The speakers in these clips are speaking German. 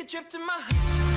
a trip to my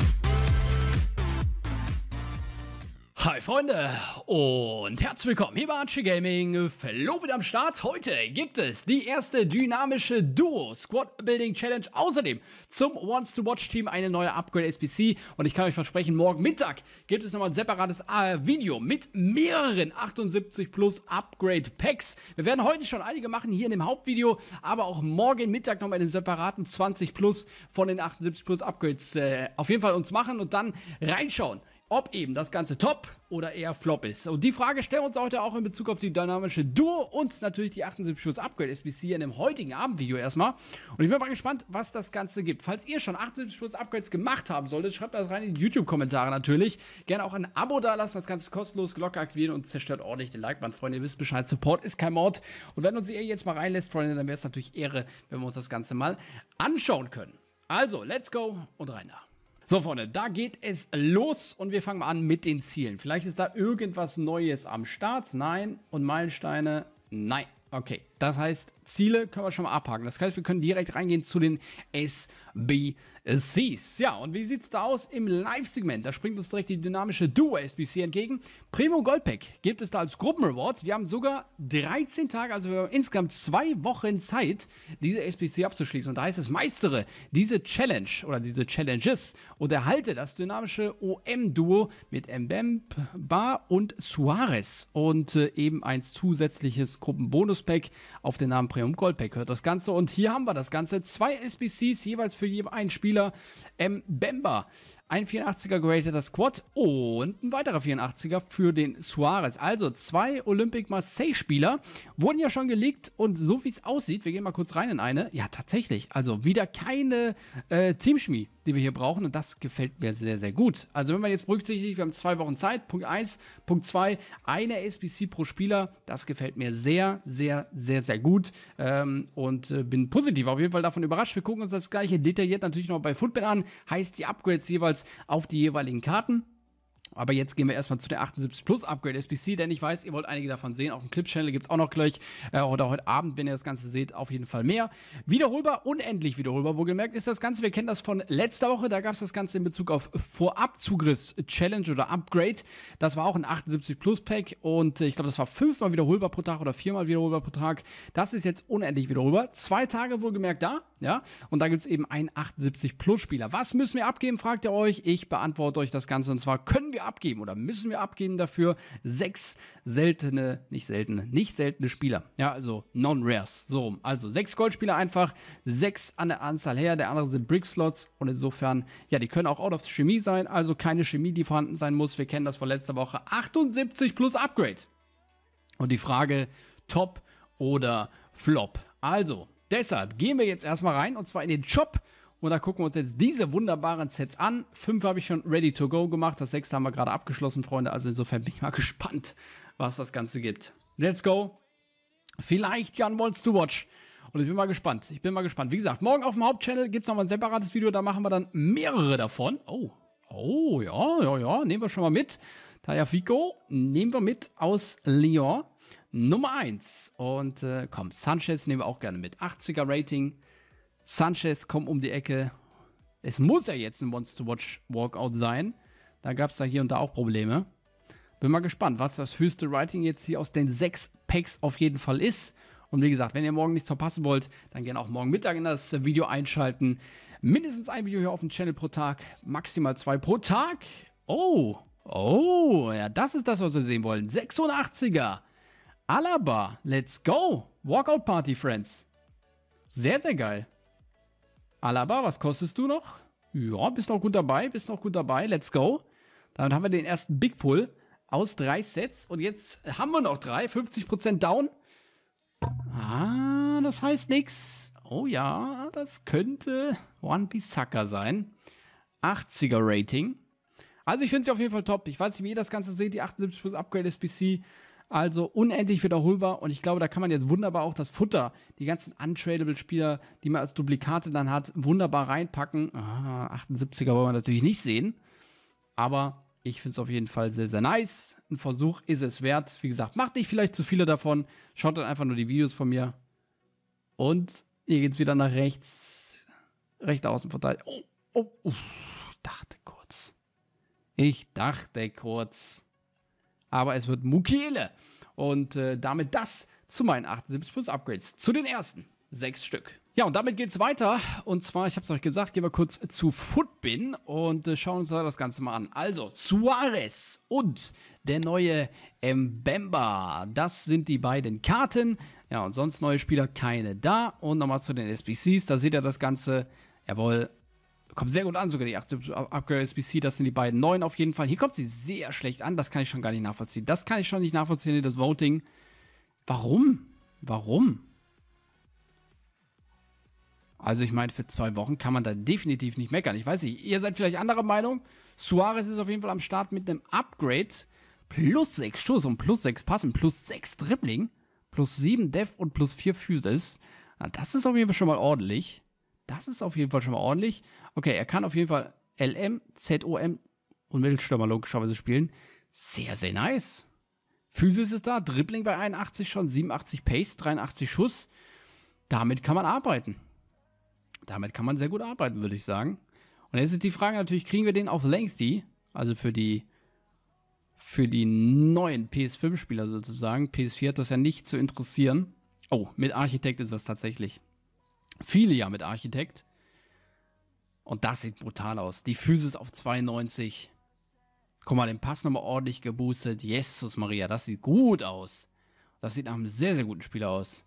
Hi Freunde und herzlich willkommen hier bei Archie Gaming. Flo wieder am Start. Heute gibt es die erste dynamische Duo Squad Building Challenge. Außerdem zum Wants to Watch Team eine neue Upgrade SPC und ich kann euch versprechen, morgen Mittag gibt es nochmal ein separates äh, Video mit mehreren 78 plus Upgrade Packs. Wir werden heute schon einige machen hier in dem Hauptvideo, aber auch morgen Mittag nochmal in dem separaten 20 plus von den 78 plus Upgrades äh, auf jeden Fall uns machen und dann reinschauen ob eben das Ganze top oder eher flop ist. Und die Frage stellen wir uns heute auch in Bezug auf die dynamische Duo und natürlich die 78 Plus Upgrade SBC in dem heutigen Abendvideo erstmal. Und ich bin mal gespannt, was das Ganze gibt. Falls ihr schon 78 Plus Upgrades gemacht haben solltet, schreibt das rein in die YouTube-Kommentare natürlich. Gerne auch ein Abo dalassen, das Ganze kostenlos, Glocke aktivieren und zerstört ordentlich den Like-Band, Freunde. Ihr wisst Bescheid, Support ist kein Mord. Und wenn uns ihr jetzt mal reinlässt, Freunde, dann wäre es natürlich Ehre, wenn wir uns das Ganze mal anschauen können. Also, let's go und rein da. So, Freunde, da geht es los und wir fangen mal an mit den Zielen. Vielleicht ist da irgendwas Neues am Start. Nein. Und Meilensteine? Nein. Okay. Das heißt, Ziele können wir schon mal abhaken. Das heißt, wir können direkt reingehen zu den SBCs. Ja, und wie sieht es da aus im Live-Segment? Da springt uns direkt die dynamische Duo-SBC entgegen. Primo Goldpack gibt es da als Gruppenrewards. Wir haben sogar 13 Tage, also wir haben insgesamt zwei Wochen Zeit, diese SBC abzuschließen. Und da heißt es, meistere diese Challenge oder diese Challenges und erhalte das dynamische OM-Duo mit Mbem, Bar und Suarez und äh, eben ein zusätzliches Gruppenbonus-Pack auf den Namen Premium Gold Pack hört das Ganze. Und hier haben wir das Ganze. Zwei SBCs, jeweils für je einen Spieler. Ähm, Bemba, ein 84er gerateter Squad und ein weiterer 84er für den Suarez. Also zwei Olympic Marseille-Spieler wurden ja schon gelegt und so wie es aussieht, wir gehen mal kurz rein in eine. Ja, tatsächlich. Also wieder keine äh, Teamschmie die wir hier brauchen. Und das gefällt mir sehr, sehr gut. Also wenn man jetzt berücksichtigt, wir haben zwei Wochen Zeit. Punkt 1, Punkt 2, eine SBC pro Spieler. Das gefällt mir sehr, sehr, sehr, sehr gut. Ähm, und äh, bin positiv auf jeden Fall davon überrascht. Wir gucken uns das gleiche detailliert natürlich noch bei Footbin an. Heißt die Upgrades jeweils auf die jeweiligen Karten. Aber jetzt gehen wir erstmal zu der 78 Plus Upgrade SBC, denn ich weiß, ihr wollt einige davon sehen. Auf dem Clip-Channel gibt es auch noch gleich äh, oder heute Abend, wenn ihr das Ganze seht, auf jeden Fall mehr. Wiederholbar, unendlich wiederholbar. Wohlgemerkt ist das Ganze, wir kennen das von letzter Woche, da gab es das Ganze in Bezug auf vorabzugriffs challenge oder Upgrade. Das war auch ein 78 Plus Pack und äh, ich glaube, das war fünfmal wiederholbar pro Tag oder viermal wiederholbar pro Tag. Das ist jetzt unendlich wiederholbar. Zwei Tage wohlgemerkt da, ja. Und da gibt es eben einen 78 Plus Spieler. Was müssen wir abgeben, fragt ihr euch. Ich beantworte euch das Ganze und zwar können wir abgeben oder müssen wir abgeben dafür sechs seltene, nicht seltene, nicht seltene Spieler. Ja, also Non-Rares. So, also sechs Goldspieler einfach, sechs an der Anzahl her. Der andere sind Brick-Slots und insofern, ja, die können auch out of Chemie sein, also keine Chemie, die vorhanden sein muss. Wir kennen das von letzter Woche. 78 plus Upgrade. Und die Frage, Top oder Flop. Also, deshalb gehen wir jetzt erstmal rein und zwar in den Shop und da gucken wir uns jetzt diese wunderbaren Sets an. Fünf habe ich schon ready to go gemacht. Das sechste haben wir gerade abgeschlossen, Freunde. Also insofern bin ich mal gespannt, was das Ganze gibt. Let's go. Vielleicht Jan Wants to Watch. Und ich bin mal gespannt. Ich bin mal gespannt. Wie gesagt, morgen auf dem Hauptchannel gibt es nochmal ein separates Video. Da machen wir dann mehrere davon. Oh. Oh, ja, ja, ja. Nehmen wir schon mal mit. Taya Fico nehmen wir mit aus Lyon. Nummer 1. Und äh, komm, Sanchez nehmen wir auch gerne mit. 80er Rating. Sanchez kommt um die Ecke. Es muss ja jetzt ein Wants-to-Watch-Walkout sein. Da gab es da hier und da auch Probleme. Bin mal gespannt, was das höchste Writing jetzt hier aus den sechs Packs auf jeden Fall ist. Und wie gesagt, wenn ihr morgen nichts verpassen wollt, dann gerne auch morgen Mittag in das Video einschalten. Mindestens ein Video hier auf dem Channel pro Tag, maximal zwei pro Tag. Oh, oh, ja, das ist das, was wir sehen wollen. 86er. Alaba, let's go. Walkout Party, Friends. Sehr, sehr geil. Alaba, was kostest du noch? Ja, bist noch gut dabei, bist noch gut dabei. Let's go. Damit haben wir den ersten Big Pull aus drei Sets. Und jetzt haben wir noch drei. 50% down. Ah, das heißt nichts. Oh ja, das könnte One Piece Sucker sein. 80er Rating. Also ich finde sie auf jeden Fall top. Ich weiß nicht, wie ihr das Ganze seht. Die 78 plus Upgrade SPC. Also unendlich wiederholbar und ich glaube, da kann man jetzt wunderbar auch das Futter, die ganzen Untradable-Spieler, die man als Duplikate dann hat, wunderbar reinpacken. Ah, 78er wollen wir natürlich nicht sehen, aber ich finde es auf jeden Fall sehr, sehr nice. Ein Versuch ist es wert. Wie gesagt, macht nicht vielleicht zu viele davon. Schaut dann einfach nur die Videos von mir. Und hier geht es wieder nach rechts. Rechte Außenverteidigung. Oh, oh, uff. Ich dachte kurz. Ich dachte kurz aber es wird Mukele. Und äh, damit das zu meinen 78 Plus Upgrades. Zu den ersten. Sechs Stück. Ja, und damit geht's weiter. Und zwar, ich habe es euch gesagt, gehen wir kurz zu Footbin und äh, schauen uns da das Ganze mal an. Also, Suarez und der neue Mbemba. Das sind die beiden Karten. Ja, und sonst neue Spieler keine da. Und nochmal zu den SBCs. Da seht ihr das Ganze. Jawohl, Kommt sehr gut an, sogar die 8 Upgrade SBC, das sind die beiden neuen auf jeden Fall. Hier kommt sie sehr schlecht an, das kann ich schon gar nicht nachvollziehen. Das kann ich schon nicht nachvollziehen, das Voting. Warum? Warum? Also ich meine, für zwei Wochen kann man da definitiv nicht meckern. Ich weiß nicht, ihr seid vielleicht anderer Meinung. Suarez ist auf jeden Fall am Start mit einem Upgrade. Plus 6 Schuss und plus 6 Passen, plus 6 Dribbling, plus 7 Def und plus 4 Physis. Na, das ist auf jeden Fall schon mal ordentlich. Das ist auf jeden Fall schon mal ordentlich. Okay, er kann auf jeden Fall LM, ZOM und Mittelstürmer logischerweise spielen. Sehr, sehr nice. Physis ist da, Dribbling bei 81 schon, 87 Pace, 83 Schuss. Damit kann man arbeiten. Damit kann man sehr gut arbeiten, würde ich sagen. Und jetzt ist die Frage natürlich, kriegen wir den auf Lengthy, also für die für die neuen PS5-Spieler sozusagen. PS4 hat das ja nicht zu interessieren. Oh, mit Architekt ist das tatsächlich. Viele ja mit Architekt. Und das sieht brutal aus. Die Physis auf 92. Guck mal, den Pass nochmal ordentlich geboostet. Jesus Maria, das sieht gut aus. Das sieht nach einem sehr, sehr guten Spieler aus.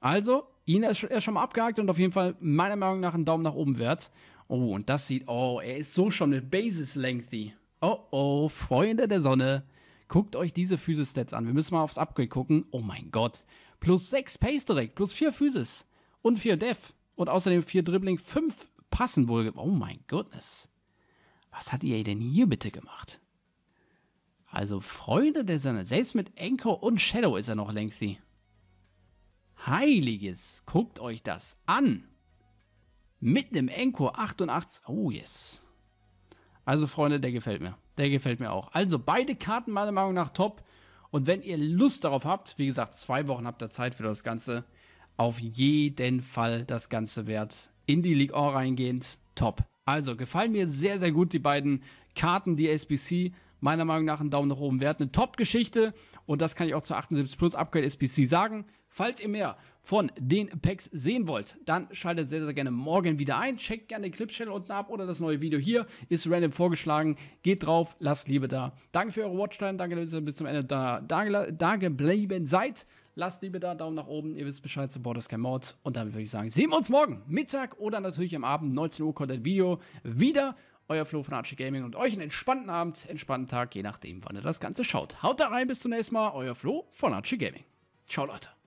Also, ihn ist schon mal abgehakt und auf jeden Fall meiner Meinung nach einen Daumen nach oben wert. Oh, und das sieht, oh, er ist so schon eine Basis lengthy. Oh, oh, Freunde der Sonne. Guckt euch diese Physis-Stats an. Wir müssen mal aufs Upgrade gucken. Oh mein Gott. Plus 6 Pace direkt, plus 4 Physis und 4 Def und außerdem 4 Dribbling, 5 Passen wohl. Oh mein Goodness. Was hat ihr denn hier bitte gemacht? Also Freunde der Sonne. Selbst mit Enko und Shadow ist er noch längst die. Heiliges, guckt euch das an. Mit einem Enko 88. Oh yes. Also Freunde, der gefällt mir. Der gefällt mir auch. Also beide Karten meiner Meinung nach top. Und wenn ihr Lust darauf habt, wie gesagt, zwei Wochen habt ihr Zeit für das Ganze auf jeden Fall das Ganze wert. In die League All reingehend, top. Also gefallen mir sehr, sehr gut die beiden Karten, die SBC. Meiner Meinung nach einen Daumen nach oben wert. Eine Top-Geschichte und das kann ich auch zur 78 Plus Upgrade SBC sagen. Falls ihr mehr von den Packs sehen wollt, dann schaltet sehr, sehr gerne morgen wieder ein. Checkt gerne den Clips-Channel unten ab oder das neue Video hier. Ist random vorgeschlagen. Geht drauf, lasst Liebe da. Danke für eure Watchtime. Danke, dass ihr bis zum Ende da, da, da geblieben seid. Lasst Liebe da, Daumen nach oben. Ihr wisst Bescheid, support ist kein Mord. Und damit würde ich sagen, sehen wir uns morgen Mittag oder natürlich am Abend 19 Uhr kommt ein Video wieder. Euer Flo von Archie Gaming und euch einen entspannten Abend, entspannten Tag, je nachdem, wann ihr das Ganze schaut. Haut da rein, bis zum nächsten Mal. Euer Flo von Archie Gaming. Ciao, Leute.